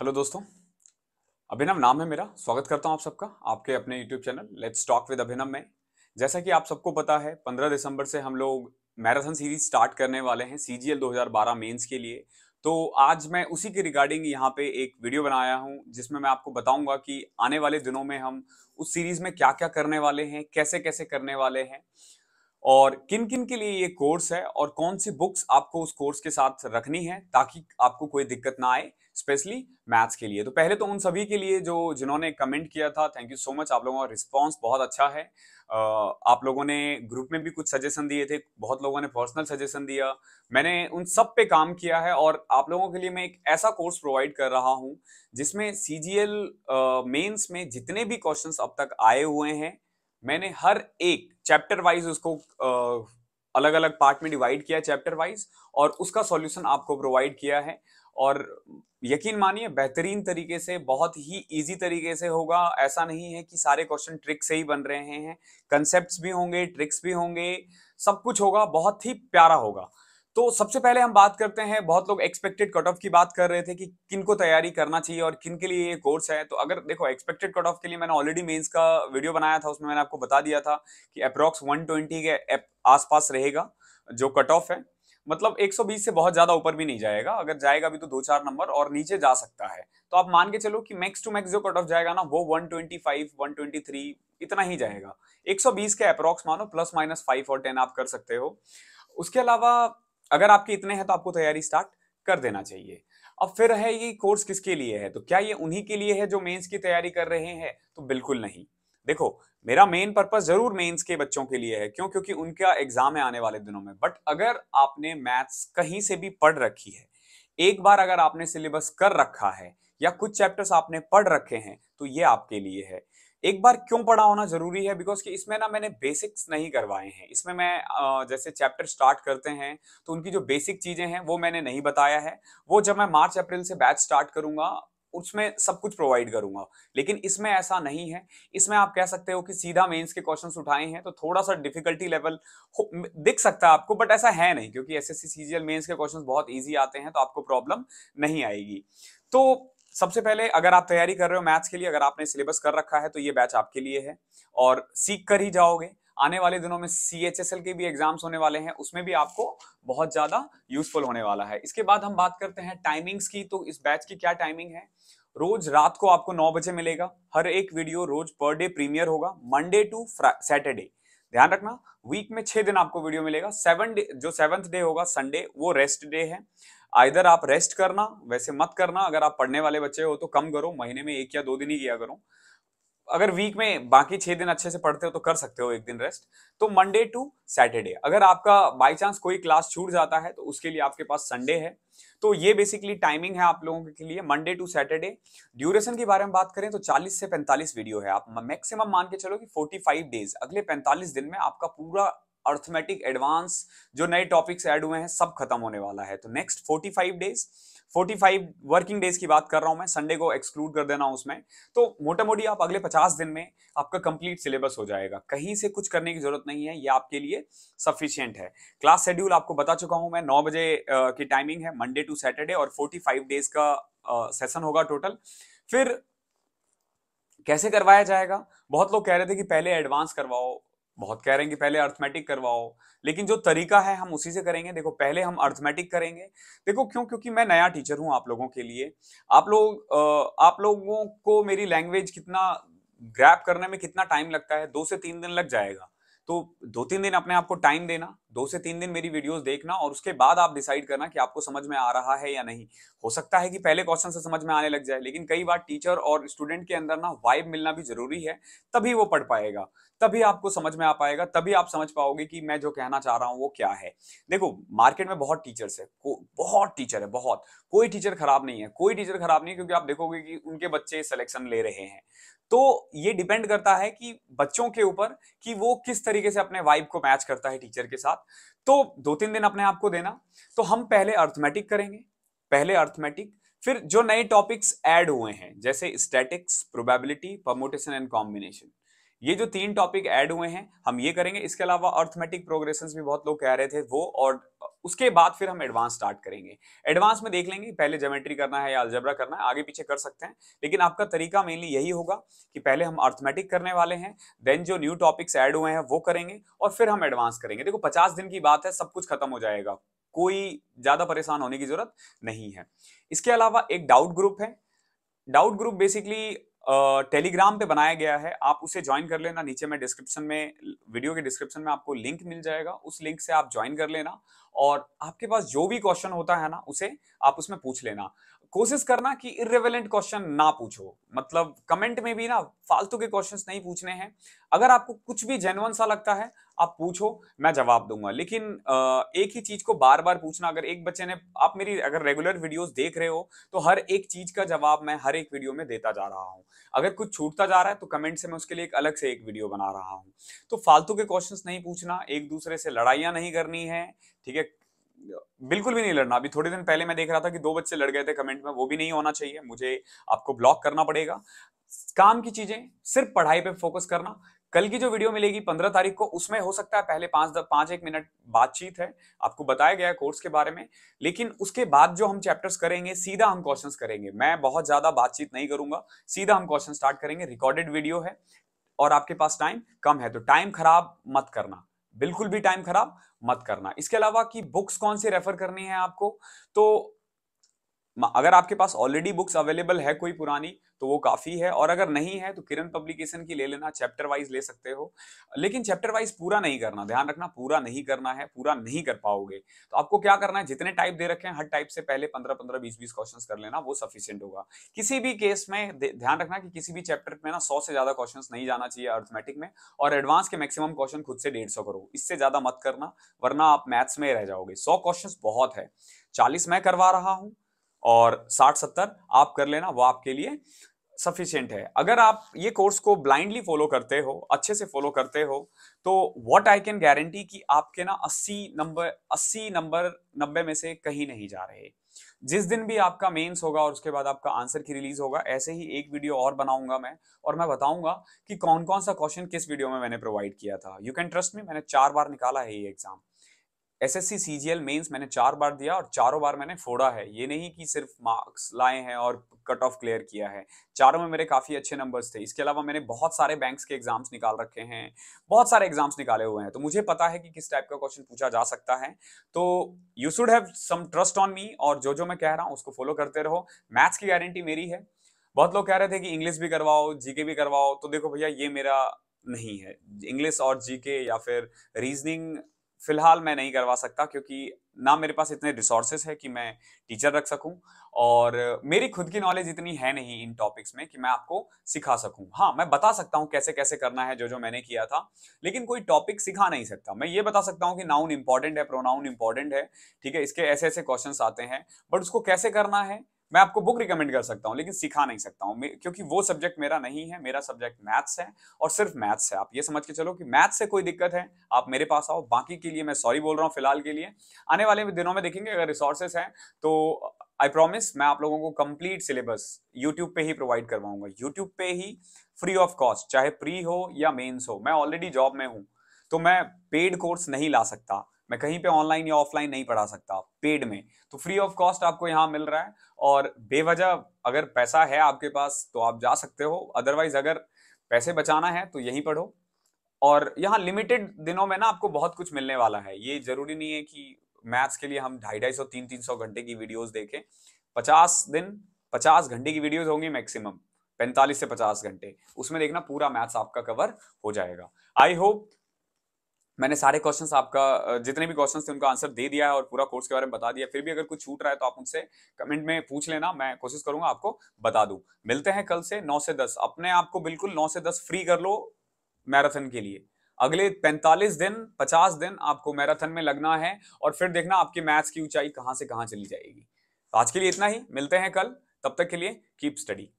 hello दोस्तों अभिनव नाम है मेरा स्वागत करता हूं आप सबका आपके अपने YouTube channel let's talk with Abhinav में जैसा कि आप सबको पता है 15 दिसंबर से हम लोग मैराथन सीरीज स्टार्ट करने वाले हैं सी जी 2012 मेंस के लिए तो आज मैं उसी के रिगार्डिंग यहाँ पे एक वीडियो बनाया हूँ जिसमें मैं आपको बताऊँगा कि आने वाले दिनों में हम उस सीरीज़ में क्या क्या करने वाले हैं कैसे कैसे करने वाले हैं और किन किन के लिए ये कोर्स है और कौन सी बुक्स आपको उस कोर्स के साथ रखनी है ताकि आपको कोई दिक्कत ना आए स्पेशली मैथ्स के लिए तो पहले तो उन सभी के लिए जो जिन्होंने कमेंट किया था थैंक यू सो मच आप लोगों का रिस्पांस बहुत अच्छा है आप लोगों ने ग्रुप में भी कुछ सजेशन दिए थे बहुत लोगों ने पर्सनल सजेशन दिया मैंने उन सब पे काम किया है और आप लोगों के लिए मैं एक ऐसा कोर्स प्रोवाइड कर रहा हूँ जिसमें सी जी मेंस में जितने भी क्वेश्चन अब तक आए हुए हैं मैंने हर एक चैप्टर वाइज उसको आ, अलग अलग पार्ट में डिवाइड किया चैप्टर वाइज और उसका सॉल्यूशन आपको प्रोवाइड किया है और यकीन मानिए बेहतरीन तरीके से बहुत ही इजी तरीके से होगा ऐसा नहीं है कि सारे क्वेश्चन ट्रिक से ही बन रहे हैं कंसेप्ट्स भी होंगे ट्रिक्स भी होंगे सब कुछ होगा बहुत ही प्यारा होगा तो सबसे पहले हम बात करते हैं बहुत लोग एक्सपेक्टेड कट ऑफ की बात कर रहे थे कि किन को तैयारी करना चाहिए और किन के लिए ये कोर्स है तो अगर देखो एक्सपेक्टेड कट ऑफ के लिए मैंने ऑलरेडी मेंस का वीडियो बनाया था उसमें मैंने आपको बता दिया था कि अप्रॉक्स 120 के आसपास रहेगा जो कट ऑफ है मतलब 120 से बहुत ज़्यादा ऊपर भी नहीं जाएगा अगर जाएगा भी तो दो चार नंबर और नीचे जा सकता है तो आप मान के चलो कि मैक्स टू मैक्स जो कट ऑफ जाएगा ना वो 125, 123 इतना ही जाएगा 120 के अप्रॉक्स मानो प्लस माइनस फाइव और टेन आप कर सकते हो उसके अलावा अगर आपके इतने हैं तो आपको तैयारी स्टार्ट कर देना चाहिए अब फिर है ये कोर्स किसके लिए है तो क्या ये उन्हीं के लिए है जो मेंस की तैयारी कर रहे हैं तो बिल्कुल नहीं देखो मेरा मेन पर्पस जरूर मेंस के बच्चों के लिए है क्यों क्योंकि उनका एग्जाम है आने वाले दिनों में बट अगर आपने मैथ्स कहीं से भी पढ़ रखी है एक बार अगर आपने सिलेबस कर रखा है या कुछ चैप्टर्स आपने पढ़ रखे हैं तो ये आपके लिए है एक बार क्यों पढ़ा होना जरूरी है बिकॉज कि इसमें ना मैंने बेसिक्स नहीं करवाए हैं इसमें मैं जैसे चैप्टर स्टार्ट करते हैं तो उनकी जो बेसिक चीज़ें हैं वो मैंने नहीं बताया है वो जब मैं मार्च अप्रैल से बैच स्टार्ट करूंगा उसमें सब कुछ प्रोवाइड करूंगा लेकिन इसमें ऐसा नहीं है इसमें आप कह सकते हो कि सीधा मेंस के क्वेश्चंस उठाए हैं तो थोड़ा सा डिफिकल्टी लेवल दिख सकता है आपको बट ऐसा है नहीं क्योंकि एसएससी सीजीएल मेंस के क्वेश्चंस बहुत इजी आते हैं तो आपको प्रॉब्लम नहीं आएगी तो सबसे पहले अगर आप तैयारी कर रहे हो मैथ्स के लिए अगर आपने सिलेबस कर रखा है तो ये बैच आपके लिए है और सीख कर ही जाओगे आने वाले दिनों में सी एच एस एल के भी एग्जाम्स होने वाले हैं उसमें भी आपको बहुत ज़्यादा यूजफुल होने वाला है इसके बाद हम बात करते हैं टाइमिंग्स की तो इस बैच की क्या टाइमिंग है रोज रात को आपको नौ बजे मिलेगा हर एक वीडियो रोज पर डे प्रीमियर होगा मंडे टू सैटरडे ध्यान रखना वीक में छह दिन आपको वीडियो मिलेगा सेवन डे जो सेवंथ डे होगा संडे वो रेस्ट डे है आइधर आप रेस्ट करना वैसे मत करना अगर आप पढ़ने वाले बच्चे हो तो कम करो महीने में एक या दो दिन ही किया करो अगर वीक में बाकी छह दिन अच्छे से पढ़ते हो तो कर सकते हो एक दिन रेस्ट तो मंडे टू सैटरडे अगर आपका बाई चांस कोई क्लास छूट जाता है तो उसके लिए आपके पास संडे है तो ये बेसिकली टाइमिंग है आप लोगों के लिए मंडे टू सैटरडे ड्यूरेशन के बारे में बात करें तो 40 से 45 वीडियो है आप मैक्सिमम मान के चलो कि 45 डेज अगले 45 दिन में आपका पूरा अर्थमेटिक एडवांस जो नए टॉपिक्स ऐड हुए हैं सब खत्म होने वाला है तो नेक्स्ट 45 डेज 45 वर्किंग डेज की बात कर रहा हूं मैं संडे को एक्सक्लूड कर देना उसमें तो मोटा मोटी आप अगले 50 दिन में आपका कंप्लीट सिलेबस हो जाएगा कहीं से कुछ करने की जरूरत नहीं है ये आपके लिए सफिशियंट है क्लास शेड्यूल आपको बता चुका हूं मैं नौ बजे की टाइमिंग है मंडे टू सैटरडे और फोर्टी डेज का सेशन होगा टोटल फिर कैसे करवाया जाएगा बहुत लोग कह रहे थे कि पहले एडवांस करवाओ बहुत कह रहे हैं कि पहले अर्थमेटिक करवाओ लेकिन जो तरीका है हम उसी से करेंगे देखो पहले हम अर्थमेटिक करेंगे देखो क्यों क्योंकि मैं नया टीचर हूँ आप लोगों के लिए आप लोग आप लोगों को मेरी लैंग्वेज कितना ग्रैप करने में कितना टाइम लगता है दो से तीन दिन लग जाएगा तो दो तीन दिन अपने आप को टाइम देना दो से तीन दिन मेरी वीडियोस देखना और उसके बाद आप डिसाइड करना कि आपको समझ में आ रहा है या नहीं हो सकता है कि पहले क्वेश्चन से समझ में आने लग जाए लेकिन कई बार टीचर और स्टूडेंट के अंदर ना वाइब मिलना भी जरूरी है तभी वो पढ़ पाएगा तभी आपको समझ में आ पाएगा तभी आप समझ पाओगे कि मैं जो कहना चाह रहा हूँ वो क्या है देखो मार्केट में बहुत टीचर्स है बहुत टीचर है बहुत कोई टीचर खराब नहीं है कोई टीचर खराब नहीं है क्योंकि आप देखोगे कि उनके बच्चे सिलेक्शन ले रहे हैं तो ये डिपेंड करता है कि बच्चों के ऊपर कि वो किस तरीके से अपने वाइब को मैच करता है टीचर के साथ तो दो तीन दिन अपने आप को देना तो हम पहले अर्थमेटिक करेंगे पहले अर्थमेटिक फिर जो नए टॉपिक्स ऐड हुए हैं जैसे statics probability permutation and combination ये जो तीन टॉपिक ऐड हुए हैं हम ये करेंगे इसके अलावा अर्थमेटिक प्रोग्रेस भी बहुत लोग कह रहे थे वो और उसके बाद फिर हम एडवांस स्टार्ट करेंगे एडवांस में देख लेंगे पहले जोमेट्री करना है या अल्जबरा करना है आगे पीछे कर सकते हैं लेकिन आपका तरीका मेनली यही होगा कि पहले हम अर्थमेटिक करने वाले हैं देन जो न्यू टॉपिक्स ऐड हुए हैं वो करेंगे और फिर हम एडवांस करेंगे देखो पचास दिन की बात है सब कुछ खत्म हो जाएगा कोई ज़्यादा परेशान होने की ज़रूरत नहीं है इसके अलावा एक डाउट ग्रुप है डाउट ग्रुप बेसिकली टेलीग्राम पे बनाया गया है आप उसे ज्वाइन कर लेना नीचे में डिस्क्रिप्शन में वीडियो के डिस्क्रिप्शन में आपको लिंक मिल जाएगा उस लिंक से आप ज्वाइन कर लेना और आपके पास जो भी क्वेश्चन होता है ना उसे आप उसमें पूछ लेना कोशिश करना कि इरेवेलेंट क्वेश्चन ना पूछो मतलब कमेंट में भी ना फालतू के क्वेश्चंस नहीं पूछने हैं अगर आपको कुछ भी जेनवन सा लगता है आप पूछो मैं जवाब दूंगा लेकिन एक ही चीज को बार बार पूछना अगर एक बच्चे ने आप मेरी अगर रेगुलर वीडियोस देख रहे हो तो हर एक चीज का जवाब मैं हर एक वीडियो में देता जा रहा हूँ अगर कुछ छूटता जा रहा है तो कमेंट से मैं उसके लिए एक अलग से एक वीडियो बना रहा हूँ तो फालतू के क्वेश्चन नहीं पूछना एक दूसरे से लड़ाइयाँ नहीं करनी है ठीक है बिल्कुल भी नहीं लड़ना अभी थोड़े दिन पहले मैं देख रहा था कि दो बच्चे लड़ गए थे कमेंट में वो भी नहीं होना चाहिए मुझे आपको ब्लॉक करना पड़ेगा काम की चीजें सिर्फ पढ़ाई पे फोकस करना कल की जो वीडियो मिलेगी पंद्रह तारीख को उसमें हो सकता है पहले पाँच पांच एक मिनट बातचीत है आपको बताया गया है कोर्स के बारे में लेकिन उसके बाद जो हम चैप्टर्स करेंगे सीधा हम क्वेश्चन करेंगे मैं बहुत ज़्यादा बातचीत नहीं करूंगा सीधा हम क्वेश्चन स्टार्ट करेंगे रिकॉर्डेड वीडियो है और आपके पास टाइम कम है तो टाइम खराब मत करना बिल्कुल भी टाइम खराब मत करना इसके अलावा कि बुक्स कौन से रेफर करनी है आपको तो अगर आपके पास ऑलरेडी बुक्स अवेलेबल है कोई पुरानी तो वो काफ़ी है और अगर नहीं है तो किरण पब्लिकेशन की ले लेना चैप्टर वाइज ले सकते हो लेकिन चैप्टर वाइज पूरा नहीं करना ध्यान रखना पूरा नहीं करना है पूरा नहीं कर पाओगे तो आपको क्या करना है जितने टाइप दे रखे हैं हर टाइप से पहले पंद्रह पंद्रह बीस बीस क्वेश्चन कर लेना वो सफिशियंट होगा किसी भी केस में ध्यान रखना कि किसी भी चैप्टर में ना सौ से ज़्यादा क्वेश्चन नहीं जाना चाहिए अर्थमेटिक में और एडवांस के मैक्सिमम क्वेश्चन खुद से डेढ़ सौ करो इससे ज़्यादा मत करना वरना आप मैथ्स में रह जाओगे सौ क्वेश्चन बहुत है चालीस मैं करवा रहा हूँ और साठ सत्तर आप कर लेना वो आपके लिए सफिशियंट है अगर आप ये कोर्स को ब्लाइंडली फॉलो करते हो अच्छे से फॉलो करते हो तो व्हाट आई कैन गारंटी कि आपके ना 80 नंबर 80 नंबर नब्बे में से कहीं नहीं जा रहे जिस दिन भी आपका मेंस होगा और उसके बाद आपका आंसर की रिलीज होगा ऐसे ही एक वीडियो और बनाऊंगा मैं और मैं बताऊंगा कि कौन कौन सा क्वेश्चन किस वीडियो में मैंने प्रोवाइड किया था यू कैन ट्रस्ट मी मैंने चार बार निकाला है ये exam S S C C G L mains मैंने चार बार दिया और चारों बार मैंने फोड़ा है ये नहीं कि सिर्फ मार्क्स लाए हैं और कट ऑफ क्लियर किया है चारों में मेरे काफ़ी अच्छे नंबर्स थे इसके अलावा मैंने बहुत सारे बैंक्स के एग्जाम्स निकाल रखे हैं बहुत सारे एग्जाम्स निकाले हुए हैं तो मुझे पता है कि किस टाइप का क्वेश्चन पूछा जा सकता है तो you should have some trust on me और जो जो मैं कह रहा हूँ उसको फॉलो करते रहो मैथ्स की गारंटी मेरी है बहुत लोग कह रहे थे कि इंग्लिश भी करवाओ जीके भी करवाओ तो देखो भैया ये मेरा नहीं है इंग्लिश और जीके या फिर रीजनिंग फिलहाल मैं नहीं करवा सकता क्योंकि ना मेरे पास इतने रिसोर्सेज है कि मैं टीचर रख सकूं और मेरी खुद की नॉलेज इतनी है नहीं इन टॉपिक्स में कि मैं आपको सिखा सकूं हाँ मैं बता सकता हूं कैसे कैसे करना है जो जो मैंने किया था लेकिन कोई टॉपिक सिखा नहीं सकता मैं ये बता सकता हूं कि नाउन इंपॉर्टेंट है प्रोनाउन इंपॉर्टेंट है ठीक है इसके ऐसे ऐसे क्वेश्चन आते हैं बट उसको कैसे करना है मैं आपको बुक रिकमेंड कर सकता हूँ लेकिन सिखा नहीं सकता हूँ क्योंकि वो सब्जेक्ट मेरा नहीं है मेरा सब्जेक्ट मैथ्स है और सिर्फ मैथ्स है आप ये समझ के चलो कि मैथ्स से कोई दिक्कत है आप मेरे पास आओ बाकी के लिए मैं सॉरी बोल रहा हूँ फिलहाल के लिए आने वाले दिनों में देखेंगे अगर रिसोर्सेस हैं तो आई प्रॉमिस मैं आप लोगों को कंप्लीट सिलेबस यूट्यूब पे ही प्रोवाइड करवाऊंगा यूट्यूब पे ही फ्री ऑफ कॉस्ट चाहे प्री हो या मेन्स हो मैं ऑलरेडी जॉब में हूँ तो मैं पेड कोर्स नहीं ला सकता मैं कहीं पे ऑनलाइन या ऑफलाइन नहीं पढ़ा सकता पेड में तो फ्री ऑफ कॉस्ट आपको यहाँ मिल रहा है और बेवजह अगर पैसा है आपके पास तो आप जा सकते हो अदरवाइज अगर पैसे बचाना है तो यहीं पढ़ो और यहाँ लिमिटेड दिनों में ना आपको बहुत कुछ मिलने वाला है ये जरूरी नहीं है कि मैथ्स के लिए हम ढाई ढाई सौ तीन तीन सौ घंटे की वीडियोस देखें पचास दिन पचास घंटे की वीडियोस होंगी मैक्सिमम पैंतालीस से पचास घंटे उसमें देखना पूरा मैथ्स आपका कवर हो जाएगा आई होप मैंने सारे क्वेश्चंस आपका जितने भी क्वेश्चंस थे उनका आंसर दे दिया है और पूरा कोर्स के बारे में बता दिया फिर भी अगर कुछ छूट रहा है तो आप मुझसे कमेंट में पूछ लेना मैं कोशिश करूंगा आपको बता दूं मिलते हैं कल से 9 से 10 अपने आप को बिल्कुल 9 से 10 फ्री कर लो मैराथन के लिए अगले 45 दिन 50 दिन आपको मैराथन में लगना है और फिर देखना आपकी मैथ्स की ऊंचाई कहाँ से कहाँ चली जाएगी तो आज के लिए इतना ही मिलते हैं कल तब तक के लिए कीप स्टडी